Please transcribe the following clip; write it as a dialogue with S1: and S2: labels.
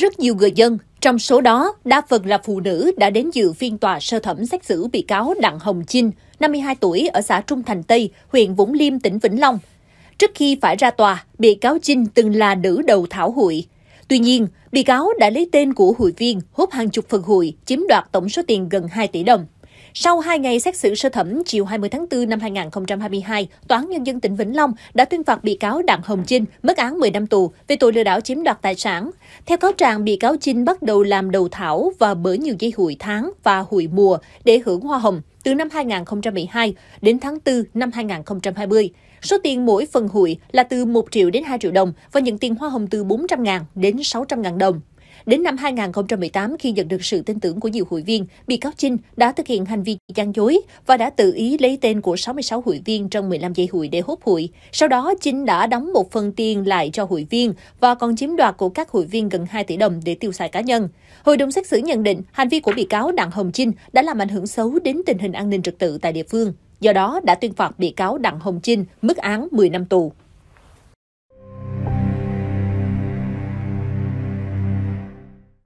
S1: Rất nhiều người dân, trong số đó đa phần là phụ nữ đã đến dự phiên tòa sơ thẩm xét xử bị cáo Đặng Hồng Chinh, 52 tuổi ở xã Trung Thành Tây, huyện Vũng Liêm, tỉnh Vĩnh Long. Trước khi phải ra tòa, bị cáo Chinh từng là nữ đầu thảo hội. Tuy nhiên, bị cáo đã lấy tên của hội viên hút hàng chục phần hội, chiếm đoạt tổng số tiền gần 2 tỷ đồng. Sau 2 ngày xét xử sơ thẩm chiều 20 tháng 4 năm 2022, Tòa án Nhân dân tỉnh Vĩnh Long đã tuyên phạt bị cáo Đặng Hồng Chinh mức án 10 năm tù về tội lừa đảo chiếm đoạt tài sản. Theo cáo trạng, bị cáo Chinh bắt đầu làm đầu thảo và bởi nhiều dây hụi tháng và hụi mùa để hưởng hoa hồng từ năm 2012 đến tháng 4 năm 2020. Số tiền mỗi phần hụi là từ 1 triệu đến 2 triệu đồng và nhận tiền hoa hồng từ 400.000 đến 600.000 đồng. Đến năm 2018, khi nhận được sự tin tưởng của nhiều hội viên, bị cáo Trinh đã thực hiện hành vi gian dối và đã tự ý lấy tên của 66 hội viên trong 15 giây hụi để hốt hụi. Sau đó, Trinh đã đóng một phần tiền lại cho hội viên và còn chiếm đoạt của các hội viên gần 2 tỷ đồng để tiêu xài cá nhân. Hội đồng xét xử nhận định hành vi của bị cáo Đặng Hồng Trinh đã làm ảnh hưởng xấu đến tình hình an ninh trật tự tại địa phương. Do đó đã tuyên phạt bị cáo Đặng Hồng Trinh mức án 10 năm tù.